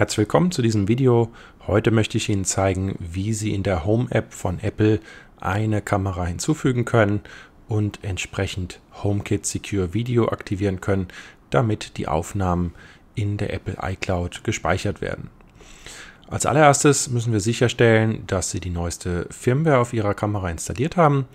Herzlich willkommen zu diesem Video. Heute möchte ich Ihnen zeigen, wie Sie in der Home-App von Apple eine Kamera hinzufügen können und entsprechend HomeKit Secure Video aktivieren können, damit die Aufnahmen in der Apple iCloud gespeichert werden. Als allererstes müssen wir sicherstellen, dass Sie die neueste Firmware auf Ihrer Kamera installiert haben.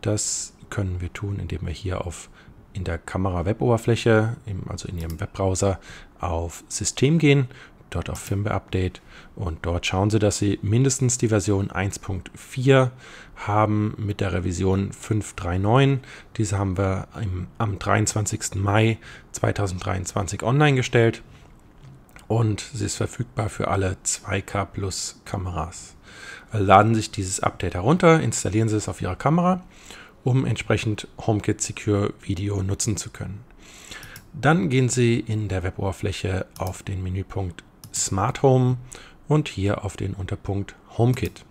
Das können wir tun, indem wir hier auf in der Kamera Web-Oberfläche, also in Ihrem Webbrowser, auf System gehen dort auf Firmware Update und dort schauen Sie, dass Sie mindestens die Version 1.4 haben mit der Revision 539. Diese haben wir im, am 23. Mai 2023 online gestellt und sie ist verfügbar für alle 2K Plus Kameras. laden Sie sich dieses Update herunter, installieren Sie es auf Ihrer Kamera, um entsprechend HomeKit Secure Video nutzen zu können. Dann gehen Sie in der Weboberfläche auf den Menüpunkt Smart Home und hier auf den Unterpunkt HomeKit.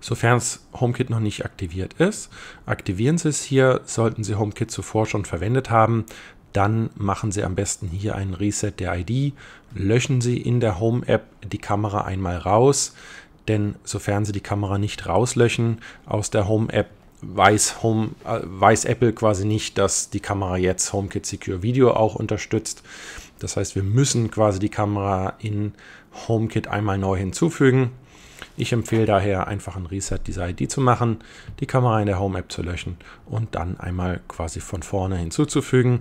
Sofern es HomeKit noch nicht aktiviert ist, aktivieren Sie es hier. Sollten Sie HomeKit zuvor schon verwendet haben, dann machen Sie am besten hier einen Reset der ID, löschen Sie in der Home-App die Kamera einmal raus, denn sofern Sie die Kamera nicht rauslöschen aus der Home-App, weiß, Home, äh, weiß Apple quasi nicht, dass die Kamera jetzt HomeKit Secure Video auch unterstützt. Das heißt, wir müssen quasi die Kamera in HomeKit einmal neu hinzufügen. Ich empfehle daher einfach ein Reset dieser ID zu machen, die Kamera in der Home App zu löschen und dann einmal quasi von vorne hinzuzufügen.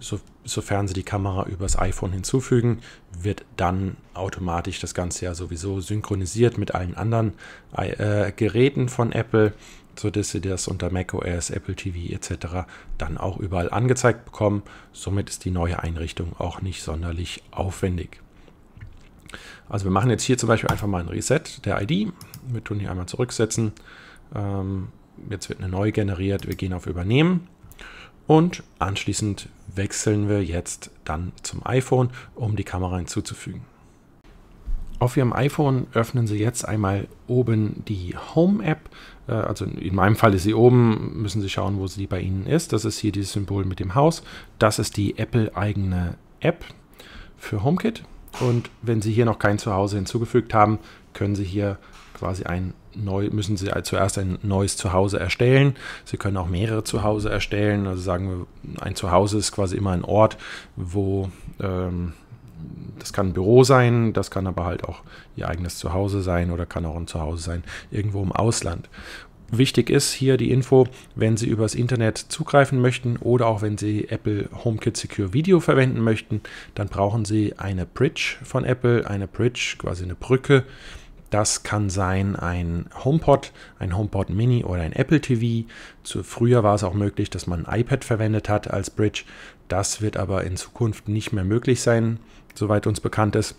So, sofern Sie die Kamera übers iPhone hinzufügen, wird dann automatisch das Ganze ja sowieso synchronisiert mit allen anderen äh, Geräten von Apple sodass Sie das unter macOS, Apple TV etc. dann auch überall angezeigt bekommen. Somit ist die neue Einrichtung auch nicht sonderlich aufwendig. Also wir machen jetzt hier zum Beispiel einfach mal ein Reset der ID. Wir tun hier einmal zurücksetzen. Ähm, jetzt wird eine neue generiert. Wir gehen auf Übernehmen. Und anschließend wechseln wir jetzt dann zum iPhone, um die Kamera hinzuzufügen. Auf Ihrem iPhone öffnen Sie jetzt einmal oben die Home-App. Äh, also in meinem Fall ist sie oben, müssen Sie schauen, wo sie bei Ihnen ist. Das ist hier dieses Symbol mit dem Haus. Das ist die Apple-eigene App für HomeKit. Und wenn Sie hier noch kein Zuhause hinzugefügt haben, können Sie hier quasi ein neu, müssen Sie zuerst ein neues Zuhause erstellen. Sie können auch mehrere Zuhause erstellen. Also sagen wir, ein Zuhause ist quasi immer ein Ort, wo ähm, das kann ein Büro sein, das kann aber halt auch ihr eigenes Zuhause sein oder kann auch ein Zuhause sein irgendwo im Ausland. Wichtig ist hier die Info, wenn Sie übers Internet zugreifen möchten oder auch wenn Sie Apple HomeKit Secure Video verwenden möchten, dann brauchen Sie eine Bridge von Apple, eine Bridge, quasi eine Brücke das kann sein ein HomePod, ein HomePod Mini oder ein Apple TV. Zu, früher war es auch möglich, dass man ein iPad verwendet hat als Bridge. Das wird aber in Zukunft nicht mehr möglich sein, soweit uns bekannt ist.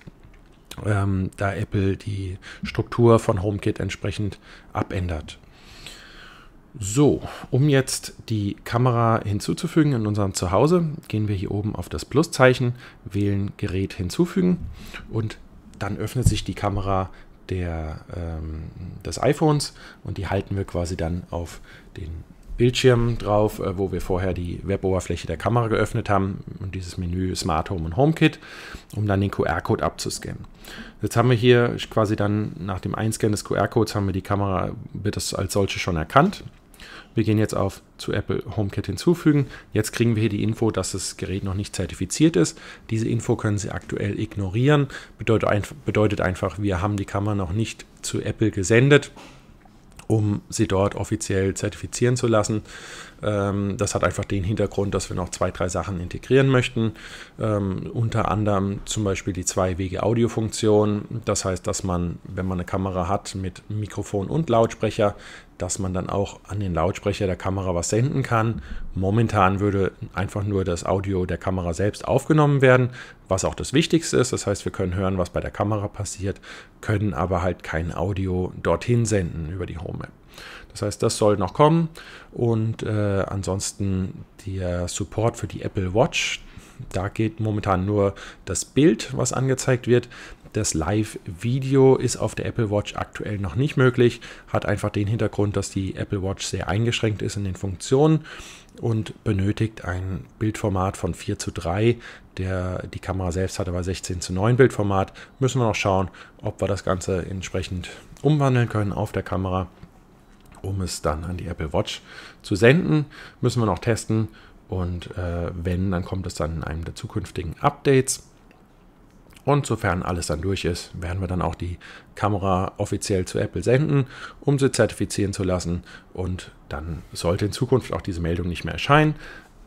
Ähm, da Apple die Struktur von HomeKit entsprechend abändert. So, um jetzt die Kamera hinzuzufügen in unserem Zuhause, gehen wir hier oben auf das Pluszeichen, wählen Gerät hinzufügen und dann öffnet sich die Kamera der, ähm, des iPhones und die halten wir quasi dann auf den Bildschirm drauf, äh, wo wir vorher die Weboberfläche der Kamera geöffnet haben und dieses Menü Smart Home und HomeKit, um dann den QR-Code abzuscannen. Jetzt haben wir hier quasi dann nach dem Einscannen des QR-Codes haben wir die Kamera, wird das als solche schon erkannt wir gehen jetzt auf zu Apple HomeKit hinzufügen. Jetzt kriegen wir hier die Info, dass das Gerät noch nicht zertifiziert ist. Diese Info können Sie aktuell ignorieren. Bedeutet, einf bedeutet einfach, wir haben die Kamera noch nicht zu Apple gesendet um sie dort offiziell zertifizieren zu lassen. Ähm, das hat einfach den Hintergrund, dass wir noch zwei, drei Sachen integrieren möchten. Ähm, unter anderem zum Beispiel die Zwei-Wege-Audio-Funktion. Das heißt, dass man, wenn man eine Kamera hat mit Mikrofon und Lautsprecher, dass man dann auch an den Lautsprecher der Kamera was senden kann. Momentan würde einfach nur das Audio der Kamera selbst aufgenommen werden, was auch das Wichtigste ist. Das heißt, wir können hören, was bei der Kamera passiert, können aber halt kein Audio dorthin senden über die Home App. Das heißt, das soll noch kommen und äh, ansonsten der Support für die Apple Watch. Da geht momentan nur das Bild, was angezeigt wird. Das Live-Video ist auf der Apple Watch aktuell noch nicht möglich. Hat einfach den Hintergrund, dass die Apple Watch sehr eingeschränkt ist in den Funktionen und benötigt ein Bildformat von 4 zu 3. Der, die Kamera selbst hat aber 16 zu 9 Bildformat. Müssen wir noch schauen, ob wir das Ganze entsprechend umwandeln können auf der Kamera, um es dann an die Apple Watch zu senden. Müssen wir noch testen. Und äh, wenn, dann kommt es dann in einem der zukünftigen Updates. Und sofern alles dann durch ist, werden wir dann auch die Kamera offiziell zu Apple senden, um sie zertifizieren zu lassen. Und dann sollte in Zukunft auch diese Meldung nicht mehr erscheinen.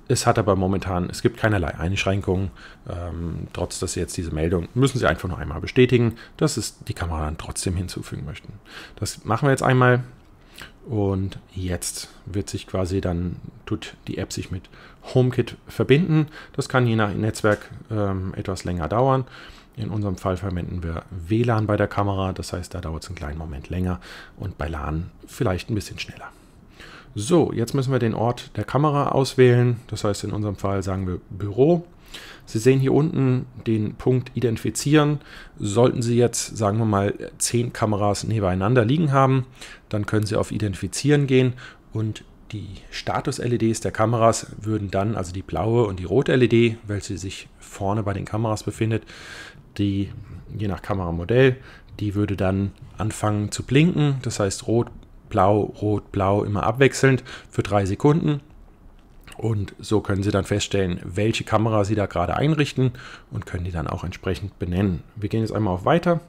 Es hat aber momentan, es gibt keinerlei Einschränkungen. Ähm, trotz dass Sie jetzt diese Meldung, müssen Sie einfach nur einmal bestätigen, dass sie die Kamera dann trotzdem hinzufügen möchten. Das machen wir jetzt einmal. Und jetzt wird sich quasi dann, tut die App sich mit HomeKit verbinden. Das kann je nach Netzwerk ähm, etwas länger dauern. In unserem Fall verwenden wir WLAN bei der Kamera, das heißt, da dauert es einen kleinen Moment länger und bei LAN vielleicht ein bisschen schneller. So, jetzt müssen wir den Ort der Kamera auswählen, das heißt in unserem Fall sagen wir Büro. Sie sehen hier unten den Punkt Identifizieren. Sollten Sie jetzt, sagen wir mal, zehn Kameras nebeneinander liegen haben, dann können Sie auf Identifizieren gehen und die Status-LEDs der Kameras würden dann, also die blaue und die rote LED, welche sich vorne bei den Kameras befindet, die, je nach Kameramodell, die würde dann anfangen zu blinken. Das heißt rot, blau, rot, blau immer abwechselnd für drei Sekunden. Und so können Sie dann feststellen, welche Kamera Sie da gerade einrichten und können die dann auch entsprechend benennen. Wir gehen jetzt einmal auf Weiter,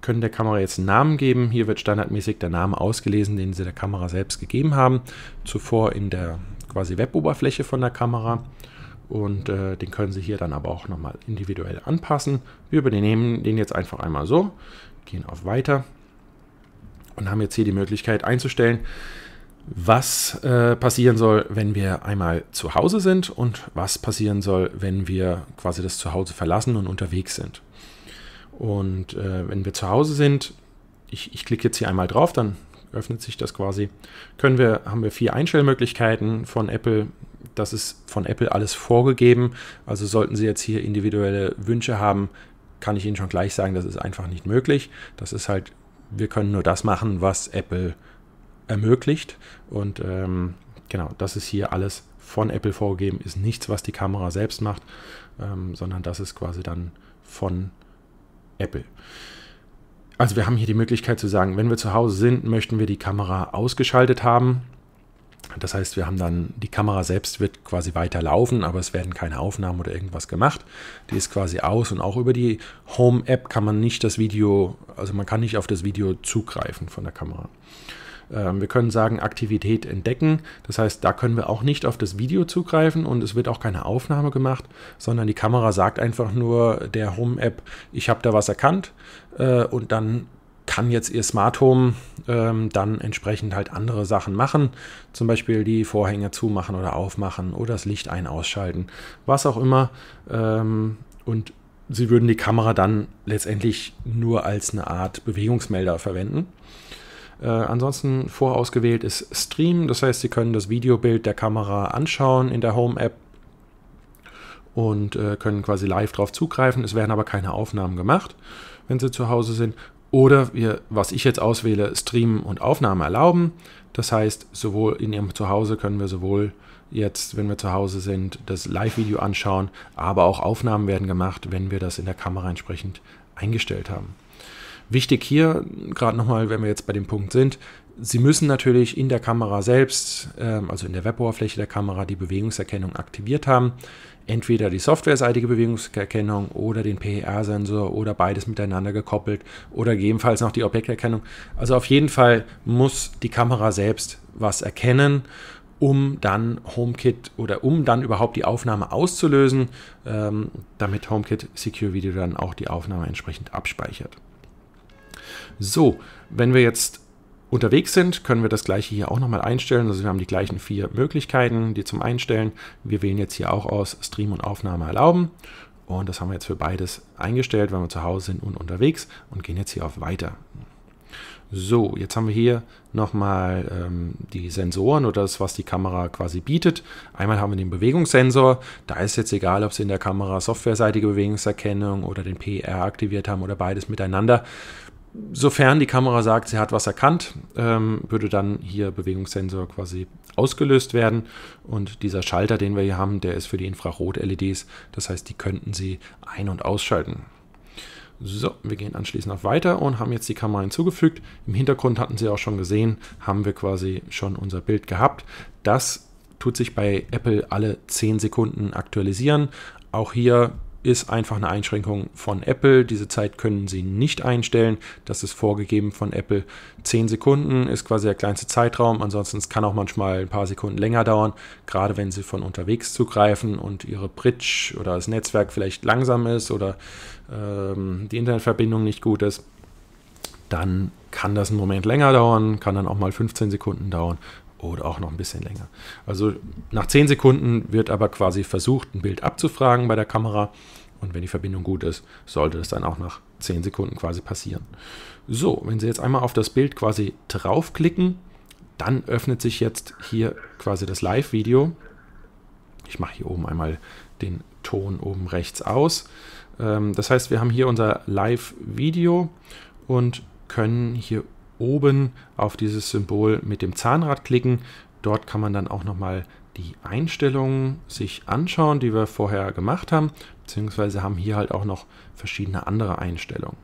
können der Kamera jetzt einen Namen geben. Hier wird standardmäßig der Name ausgelesen, den Sie der Kamera selbst gegeben haben. Zuvor in der quasi Web-Oberfläche von der Kamera und äh, den können Sie hier dann aber auch nochmal individuell anpassen. Wir übernehmen den jetzt einfach einmal so, gehen auf Weiter und haben jetzt hier die Möglichkeit einzustellen, was äh, passieren soll, wenn wir einmal zu Hause sind und was passieren soll, wenn wir quasi das Zuhause verlassen und unterwegs sind. Und äh, wenn wir zu Hause sind, ich, ich klicke jetzt hier einmal drauf, dann öffnet sich das quasi. Können wir, haben wir vier Einstellmöglichkeiten von Apple. Das ist von Apple alles vorgegeben. Also sollten Sie jetzt hier individuelle Wünsche haben, kann ich Ihnen schon gleich sagen, das ist einfach nicht möglich. Das ist halt, wir können nur das machen, was Apple ermöglicht. Und ähm, genau, das ist hier alles von Apple vorgegeben, ist nichts, was die Kamera selbst macht, ähm, sondern das ist quasi dann von Apple. Also wir haben hier die Möglichkeit zu sagen, wenn wir zu Hause sind, möchten wir die Kamera ausgeschaltet haben. Das heißt, wir haben dann, die Kamera selbst wird quasi weiterlaufen, aber es werden keine Aufnahmen oder irgendwas gemacht. Die ist quasi aus und auch über die Home-App kann man nicht das Video, also man kann nicht auf das Video zugreifen von der Kamera. Ähm, wir können sagen, Aktivität entdecken. Das heißt, da können wir auch nicht auf das Video zugreifen und es wird auch keine Aufnahme gemacht, sondern die Kamera sagt einfach nur der Home-App, ich habe da was erkannt äh, und dann kann jetzt ihr Smart Home ähm, dann entsprechend halt andere Sachen machen, zum Beispiel die Vorhänge zumachen oder aufmachen oder das Licht ein ausschalten, was auch immer. Ähm, und sie würden die Kamera dann letztendlich nur als eine Art Bewegungsmelder verwenden. Äh, ansonsten vorausgewählt ist Stream, das heißt, Sie können das Videobild der Kamera anschauen in der Home-App und äh, können quasi live darauf zugreifen. Es werden aber keine Aufnahmen gemacht, wenn Sie zu Hause sind. Oder wir, was ich jetzt auswähle, Stream und Aufnahme erlauben. Das heißt, sowohl in Ihrem Zuhause können wir sowohl jetzt, wenn wir zu Hause sind, das Live-Video anschauen, aber auch Aufnahmen werden gemacht, wenn wir das in der Kamera entsprechend eingestellt haben. Wichtig hier, gerade nochmal, wenn wir jetzt bei dem Punkt sind, Sie müssen natürlich in der Kamera selbst, ähm, also in der Weboberfläche der Kamera, die Bewegungserkennung aktiviert haben. Entweder die softwareseitige Bewegungserkennung oder den PER-Sensor oder beides miteinander gekoppelt oder gegebenenfalls noch die Objekterkennung. Also auf jeden Fall muss die Kamera selbst was erkennen, um dann HomeKit oder um dann überhaupt die Aufnahme auszulösen, ähm, damit HomeKit Secure Video dann auch die Aufnahme entsprechend abspeichert. So, wenn wir jetzt unterwegs sind, können wir das gleiche hier auch nochmal einstellen. Also wir haben die gleichen vier Möglichkeiten, die zum Einstellen. Wir wählen jetzt hier auch aus Stream und Aufnahme erlauben. Und das haben wir jetzt für beides eingestellt, wenn wir zu Hause sind und unterwegs und gehen jetzt hier auf Weiter. So, jetzt haben wir hier nochmal ähm, die Sensoren oder das, was die Kamera quasi bietet. Einmal haben wir den Bewegungssensor. Da ist jetzt egal, ob Sie in der Kamera softwareseitige Bewegungserkennung oder den PR aktiviert haben oder beides miteinander. Sofern die Kamera sagt, sie hat was erkannt, ähm, würde dann hier Bewegungssensor quasi ausgelöst werden. Und dieser Schalter, den wir hier haben, der ist für die Infrarot-LEDs. Das heißt, die könnten Sie ein- und ausschalten. So, wir gehen anschließend auf Weiter und haben jetzt die Kamera hinzugefügt. Im Hintergrund hatten Sie auch schon gesehen, haben wir quasi schon unser Bild gehabt. Das tut sich bei Apple alle 10 Sekunden aktualisieren. Auch hier ist einfach eine Einschränkung von Apple. Diese Zeit können Sie nicht einstellen. Das ist vorgegeben von Apple. 10 Sekunden ist quasi der kleinste Zeitraum. Ansonsten kann auch manchmal ein paar Sekunden länger dauern, gerade wenn Sie von unterwegs zugreifen und Ihre Bridge oder das Netzwerk vielleicht langsam ist oder ähm, die Internetverbindung nicht gut ist. Dann kann das einen Moment länger dauern, kann dann auch mal 15 Sekunden dauern oder auch noch ein bisschen länger. Also nach 10 Sekunden wird aber quasi versucht, ein Bild abzufragen bei der Kamera. Und wenn die Verbindung gut ist, sollte das dann auch nach 10 Sekunden quasi passieren. So, wenn Sie jetzt einmal auf das Bild quasi draufklicken, dann öffnet sich jetzt hier quasi das Live-Video. Ich mache hier oben einmal den Ton oben rechts aus. Ähm, das heißt, wir haben hier unser Live-Video und können hier oben auf dieses Symbol mit dem Zahnrad klicken. Dort kann man dann auch nochmal die Einstellungen sich anschauen, die wir vorher gemacht haben, beziehungsweise haben hier halt auch noch verschiedene andere Einstellungen.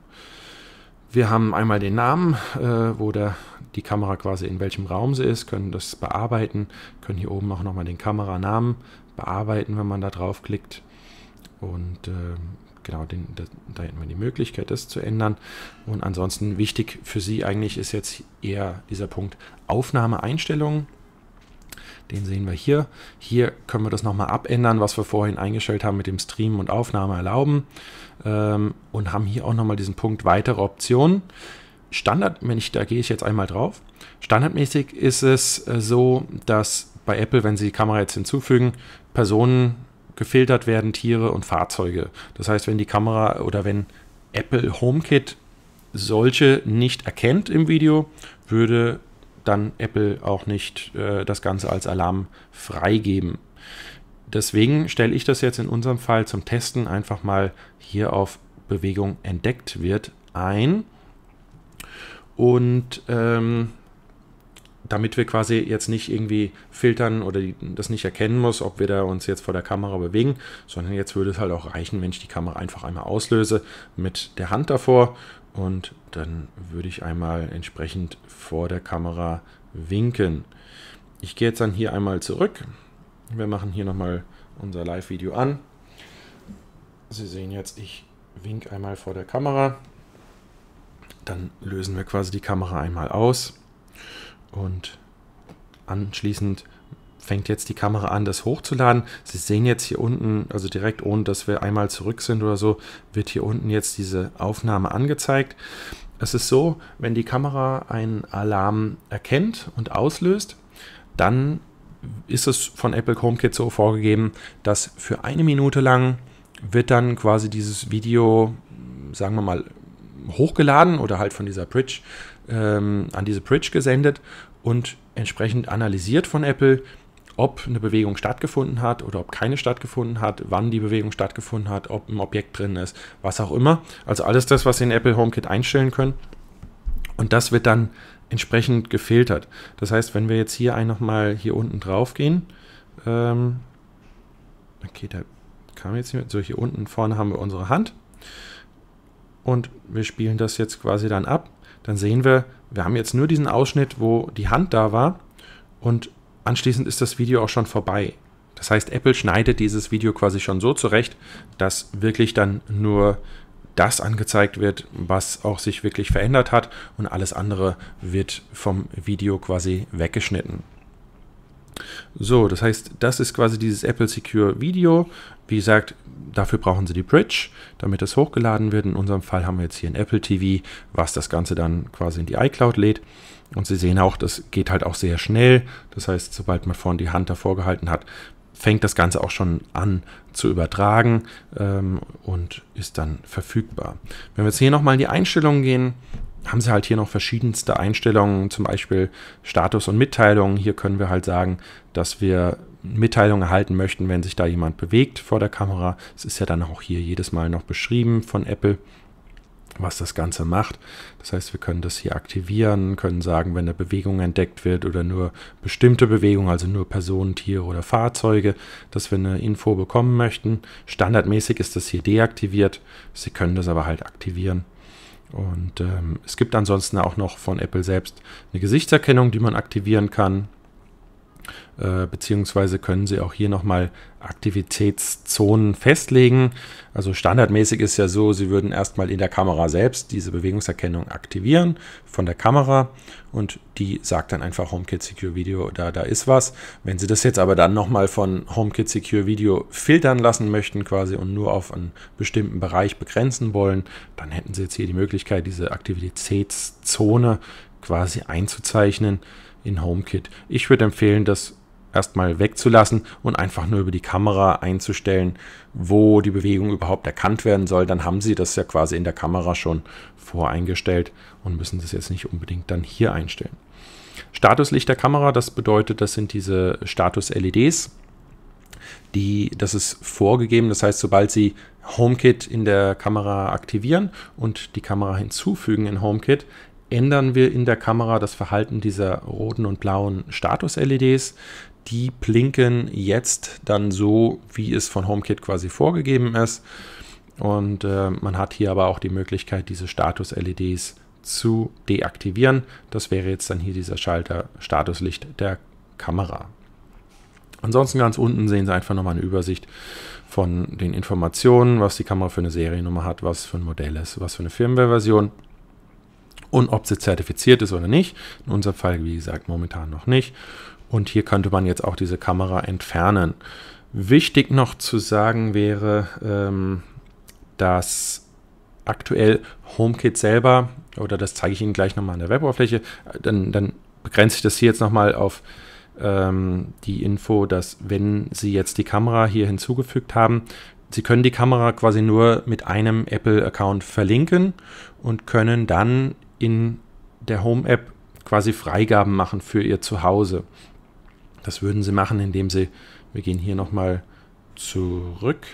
Wir haben einmal den Namen, äh, wo der, die Kamera quasi in welchem Raum sie ist, können das bearbeiten, können hier oben auch nochmal den Kameranamen bearbeiten, wenn man da draufklickt und äh, genau, den, das, da hätten wir die Möglichkeit, das zu ändern. Und ansonsten wichtig für Sie eigentlich ist jetzt eher dieser Punkt Aufnahmeeinstellungen. Den sehen wir hier. Hier können wir das nochmal abändern, was wir vorhin eingestellt haben mit dem Stream und Aufnahme erlauben. Ähm, und haben hier auch nochmal diesen Punkt weitere Optionen. Standard, wenn ich, da gehe ich jetzt einmal drauf. Standardmäßig ist es äh, so, dass bei Apple, wenn Sie die Kamera jetzt hinzufügen, Personen gefiltert werden Tiere und Fahrzeuge. Das heißt, wenn die Kamera oder wenn Apple HomeKit solche nicht erkennt im Video, würde dann Apple auch nicht äh, das Ganze als Alarm freigeben. Deswegen stelle ich das jetzt in unserem Fall zum Testen einfach mal hier auf Bewegung entdeckt wird ein. Und ähm, damit wir quasi jetzt nicht irgendwie filtern oder das nicht erkennen muss, ob wir da uns jetzt vor der Kamera bewegen, sondern jetzt würde es halt auch reichen, wenn ich die Kamera einfach einmal auslöse mit der Hand davor und dann würde ich einmal entsprechend vor der Kamera winken. Ich gehe jetzt dann hier einmal zurück. Wir machen hier nochmal unser Live-Video an. Sie sehen jetzt, ich wink einmal vor der Kamera. Dann lösen wir quasi die Kamera einmal aus. Und anschließend fängt jetzt die Kamera an, das hochzuladen. Sie sehen jetzt hier unten, also direkt ohne, dass wir einmal zurück sind oder so, wird hier unten jetzt diese Aufnahme angezeigt. Es ist so, wenn die Kamera einen Alarm erkennt und auslöst, dann ist es von Apple HomeKit so vorgegeben, dass für eine Minute lang wird dann quasi dieses Video, sagen wir mal, hochgeladen oder halt von dieser Bridge ähm, an diese Bridge gesendet und entsprechend analysiert von Apple, ob eine Bewegung stattgefunden hat oder ob keine stattgefunden hat, wann die Bewegung stattgefunden hat, ob ein Objekt drin ist, was auch immer. Also alles das, was Sie in Apple HomeKit einstellen können. Und das wird dann entsprechend gefiltert. Das heißt, wenn wir jetzt hier ein nochmal hier unten drauf gehen, ähm, okay, da kam jetzt nicht mehr, so hier unten vorne haben wir unsere Hand und wir spielen das jetzt quasi dann ab. Dann sehen wir, wir haben jetzt nur diesen Ausschnitt, wo die Hand da war und anschließend ist das Video auch schon vorbei. Das heißt, Apple schneidet dieses Video quasi schon so zurecht, dass wirklich dann nur das angezeigt wird, was auch sich wirklich verändert hat und alles andere wird vom Video quasi weggeschnitten. So, das heißt, das ist quasi dieses Apple Secure Video. Wie gesagt, dafür brauchen Sie die Bridge, damit das hochgeladen wird. In unserem Fall haben wir jetzt hier ein Apple TV, was das Ganze dann quasi in die iCloud lädt. Und Sie sehen auch, das geht halt auch sehr schnell. Das heißt, sobald man vorne die Hand davor gehalten hat, fängt das Ganze auch schon an zu übertragen ähm, und ist dann verfügbar. Wenn wir jetzt hier nochmal in die Einstellungen gehen, haben sie halt hier noch verschiedenste Einstellungen, zum Beispiel Status und Mitteilungen. Hier können wir halt sagen, dass wir Mitteilungen erhalten möchten, wenn sich da jemand bewegt vor der Kamera. Es ist ja dann auch hier jedes Mal noch beschrieben von Apple was das Ganze macht. Das heißt, wir können das hier aktivieren, können sagen, wenn eine Bewegung entdeckt wird oder nur bestimmte Bewegungen, also nur Personen, Tiere oder Fahrzeuge, dass wir eine Info bekommen möchten. Standardmäßig ist das hier deaktiviert. Sie können das aber halt aktivieren. Und ähm, es gibt ansonsten auch noch von Apple selbst eine Gesichtserkennung, die man aktivieren kann. Äh, beziehungsweise können Sie auch hier nochmal Aktivitätszonen festlegen. Also standardmäßig ist ja so, Sie würden erstmal in der Kamera selbst diese Bewegungserkennung aktivieren von der Kamera und die sagt dann einfach HomeKit Secure Video, da, da ist was. Wenn Sie das jetzt aber dann nochmal von HomeKit Secure Video filtern lassen möchten quasi und nur auf einen bestimmten Bereich begrenzen wollen, dann hätten Sie jetzt hier die Möglichkeit, diese Aktivitätszone quasi einzuzeichnen in HomeKit. Ich würde empfehlen, das erstmal wegzulassen und einfach nur über die Kamera einzustellen, wo die Bewegung überhaupt erkannt werden soll. Dann haben Sie das ja quasi in der Kamera schon voreingestellt und müssen das jetzt nicht unbedingt dann hier einstellen. Statuslicht der Kamera, das bedeutet, das sind diese Status-LEDs. Die, das ist vorgegeben, das heißt, sobald Sie HomeKit in der Kamera aktivieren und die Kamera hinzufügen in HomeKit, ändern wir in der Kamera das Verhalten dieser roten und blauen Status-LEDs die blinken jetzt dann so, wie es von HomeKit quasi vorgegeben ist. Und äh, man hat hier aber auch die Möglichkeit, diese Status-LEDs zu deaktivieren. Das wäre jetzt dann hier dieser Schalter Statuslicht der Kamera. Ansonsten ganz unten sehen Sie einfach nochmal eine Übersicht von den Informationen, was die Kamera für eine Seriennummer hat, was für ein Modell ist, was für eine Firmware-Version und ob sie zertifiziert ist oder nicht. In unserem Fall, wie gesagt, momentan noch nicht. Und hier könnte man jetzt auch diese Kamera entfernen. Wichtig noch zu sagen wäre, ähm, dass aktuell HomeKit selber, oder das zeige ich Ihnen gleich nochmal an der Weboberfläche, dann, dann begrenze ich das hier jetzt nochmal auf ähm, die Info, dass wenn Sie jetzt die Kamera hier hinzugefügt haben, Sie können die Kamera quasi nur mit einem Apple-Account verlinken und können dann in der Home-App quasi Freigaben machen für Ihr Zuhause. Das würden sie machen, indem sie, wir gehen hier nochmal zurück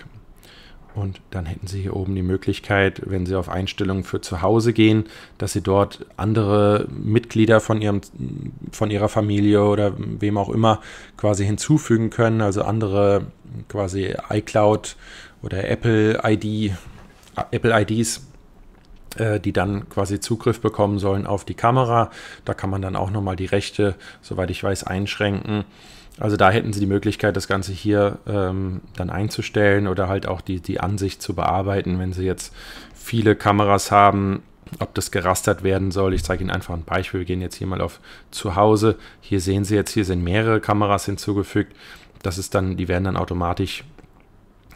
und dann hätten sie hier oben die Möglichkeit, wenn sie auf Einstellungen für zu Hause gehen, dass sie dort andere Mitglieder von, ihrem, von ihrer Familie oder wem auch immer quasi hinzufügen können, also andere quasi iCloud oder Apple ID, Apple IDs äh, die dann quasi Zugriff bekommen sollen auf die Kamera. Da kann man dann auch nochmal die Rechte, soweit ich weiß, einschränken. Also da hätten sie die Möglichkeit, das Ganze hier ähm, dann einzustellen oder halt auch die, die Ansicht zu bearbeiten, wenn sie jetzt viele Kameras haben, ob das gerastert werden soll. Ich zeige Ihnen einfach ein Beispiel. Wir gehen jetzt hier mal auf Zuhause. Hier sehen Sie jetzt, hier sind mehrere Kameras hinzugefügt. Das ist dann, die werden dann automatisch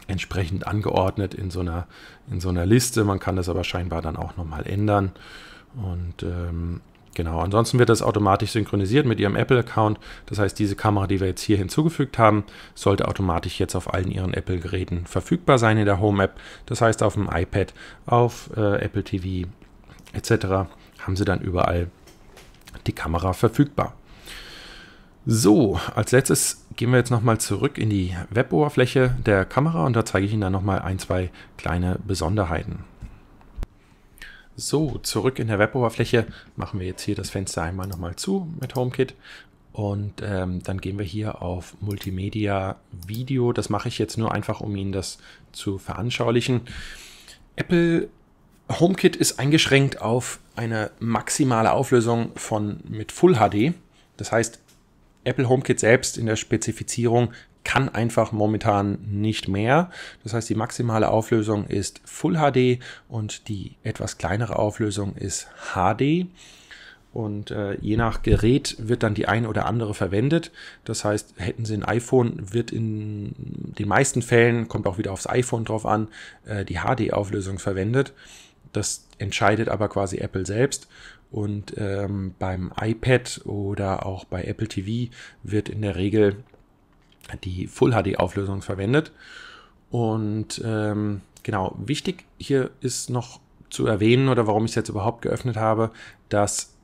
entsprechend angeordnet in so einer, in so einer Liste. Man kann das aber scheinbar dann auch nochmal ändern. Und ähm, genau, ansonsten wird das automatisch synchronisiert mit Ihrem Apple-Account. Das heißt, diese Kamera, die wir jetzt hier hinzugefügt haben, sollte automatisch jetzt auf allen Ihren Apple-Geräten verfügbar sein in der Home-App. Das heißt, auf dem iPad, auf äh, Apple TV etc. haben Sie dann überall die Kamera verfügbar. So, als letztes gehen wir jetzt nochmal zurück in die Web-Oberfläche der Kamera und da zeige ich Ihnen dann nochmal ein, zwei kleine Besonderheiten. So, zurück in der Web-Oberfläche machen wir jetzt hier das Fenster einmal nochmal zu mit HomeKit und ähm, dann gehen wir hier auf Multimedia Video. Das mache ich jetzt nur einfach, um Ihnen das zu veranschaulichen. Apple HomeKit ist eingeschränkt auf eine maximale Auflösung von mit Full HD. Das heißt, Apple HomeKit selbst in der Spezifizierung kann einfach momentan nicht mehr. Das heißt, die maximale Auflösung ist Full HD und die etwas kleinere Auflösung ist HD. Und äh, je nach Gerät wird dann die ein oder andere verwendet. Das heißt, hätten Sie ein iPhone, wird in den meisten Fällen, kommt auch wieder aufs iPhone drauf an, äh, die HD-Auflösung verwendet. Das entscheidet aber quasi Apple selbst. Und ähm, beim iPad oder auch bei Apple TV wird in der Regel die Full HD-Auflösung verwendet. Und ähm, genau, wichtig hier ist noch zu erwähnen oder warum ich es jetzt überhaupt geöffnet habe, dass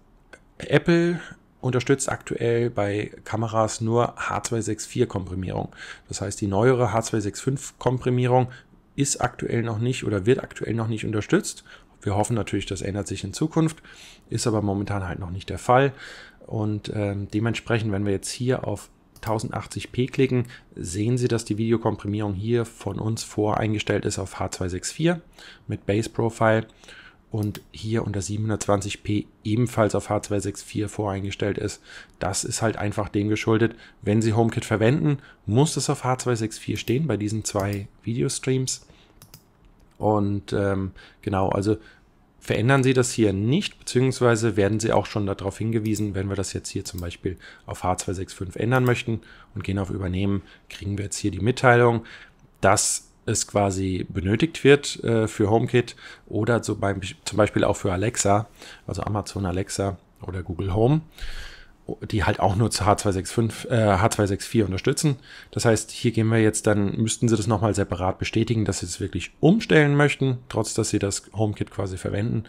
Apple unterstützt aktuell bei Kameras nur H264-Komprimierung. Das heißt, die neuere H265-Komprimierung ist aktuell noch nicht oder wird aktuell noch nicht unterstützt. Wir hoffen natürlich, das ändert sich in Zukunft, ist aber momentan halt noch nicht der Fall. Und äh, dementsprechend, wenn wir jetzt hier auf 1080p klicken, sehen Sie, dass die Videokomprimierung hier von uns voreingestellt ist auf H264 mit Base Profile und hier unter 720p ebenfalls auf H264 voreingestellt ist. Das ist halt einfach dem geschuldet, wenn Sie HomeKit verwenden, muss es auf H264 stehen bei diesen zwei Videostreams. Und ähm, genau, also verändern Sie das hier nicht, beziehungsweise werden Sie auch schon darauf hingewiesen, wenn wir das jetzt hier zum Beispiel auf H265 ändern möchten und gehen auf Übernehmen, kriegen wir jetzt hier die Mitteilung, dass es quasi benötigt wird äh, für HomeKit oder so beim, zum Beispiel auch für Alexa, also Amazon Alexa oder Google Home die halt auch nur zu H265, äh, H264 unterstützen. Das heißt, hier gehen wir jetzt, dann müssten sie das nochmal separat bestätigen, dass sie es das wirklich umstellen möchten, trotz dass sie das HomeKit quasi verwenden.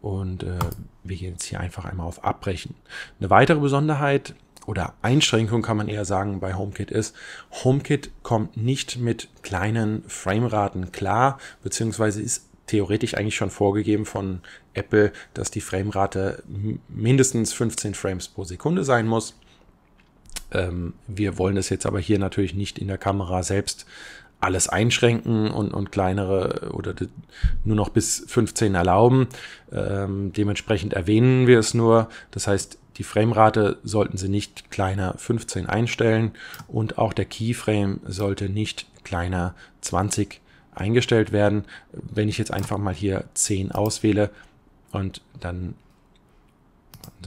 Und äh, wir gehen jetzt hier einfach einmal auf Abbrechen. Eine weitere Besonderheit oder Einschränkung kann man eher sagen bei HomeKit ist, HomeKit kommt nicht mit kleinen Frameraten klar, beziehungsweise ist theoretisch eigentlich schon vorgegeben von Apple, dass die Framerate mindestens 15 Frames pro Sekunde sein muss. Ähm, wir wollen das jetzt aber hier natürlich nicht in der Kamera selbst alles einschränken und, und kleinere oder nur noch bis 15 erlauben. Ähm, dementsprechend erwähnen wir es nur. Das heißt, die Framerate sollten Sie nicht kleiner 15 einstellen und auch der Keyframe sollte nicht kleiner 20 eingestellt werden. Wenn ich jetzt einfach mal hier 10 auswähle und dann,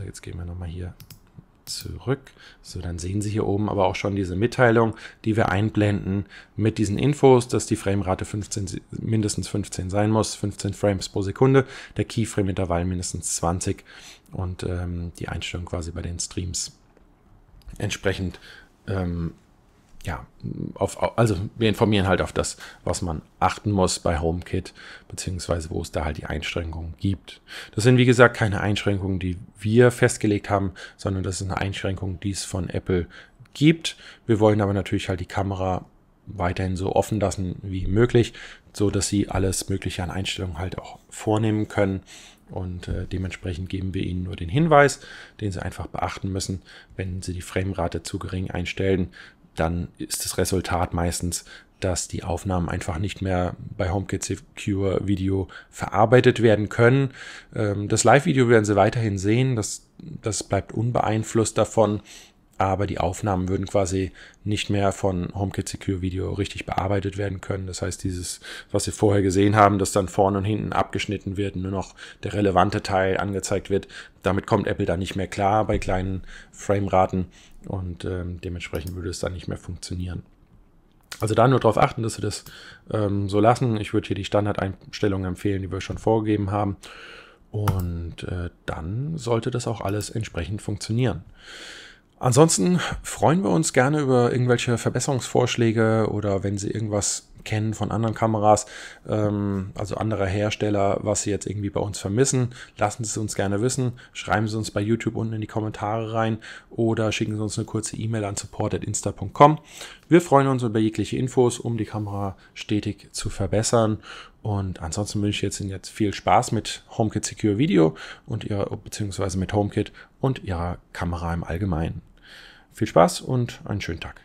jetzt gehen wir nochmal hier zurück. So, dann sehen Sie hier oben aber auch schon diese Mitteilung, die wir einblenden mit diesen Infos, dass die Framerate 15, mindestens 15 sein muss, 15 Frames pro Sekunde, der Keyframe-Intervall mindestens 20 und ähm, die Einstellung quasi bei den Streams entsprechend ähm, ja, auf, also wir informieren halt auf das, was man achten muss bei HomeKit, beziehungsweise wo es da halt die Einschränkungen gibt. Das sind wie gesagt keine Einschränkungen, die wir festgelegt haben, sondern das ist eine Einschränkung, die es von Apple gibt. Wir wollen aber natürlich halt die Kamera weiterhin so offen lassen wie möglich, so dass sie alles Mögliche an Einstellungen halt auch vornehmen können. Und äh, dementsprechend geben wir ihnen nur den Hinweis, den sie einfach beachten müssen. Wenn sie die Framerate zu gering einstellen, dann ist das Resultat meistens, dass die Aufnahmen einfach nicht mehr bei HomeKit Secure Video verarbeitet werden können. Ähm, das Live-Video werden Sie weiterhin sehen, das, das bleibt unbeeinflusst davon aber die Aufnahmen würden quasi nicht mehr von HomeKit Secure Video richtig bearbeitet werden können. Das heißt, dieses, was wir vorher gesehen haben, dass dann vorne und hinten abgeschnitten wird, nur noch der relevante Teil angezeigt wird, damit kommt Apple dann nicht mehr klar bei kleinen Frameraten und ähm, dementsprechend würde es dann nicht mehr funktionieren. Also da nur darauf achten, dass Sie das ähm, so lassen. Ich würde hier die Standardeinstellungen empfehlen, die wir schon vorgegeben haben. Und äh, dann sollte das auch alles entsprechend funktionieren. Ansonsten freuen wir uns gerne über irgendwelche Verbesserungsvorschläge oder wenn Sie irgendwas kennen von anderen Kameras, ähm, also anderer Hersteller, was Sie jetzt irgendwie bei uns vermissen. Lassen Sie es uns gerne wissen. Schreiben Sie uns bei YouTube unten in die Kommentare rein oder schicken Sie uns eine kurze E-Mail an support.insta.com. Wir freuen uns über jegliche Infos, um die Kamera stetig zu verbessern. Und ansonsten wünsche ich jetzt Ihnen jetzt viel Spaß mit HomeKit Secure Video und Ihrer, beziehungsweise mit HomeKit und Ihrer Kamera im Allgemeinen. Viel Spaß und einen schönen Tag.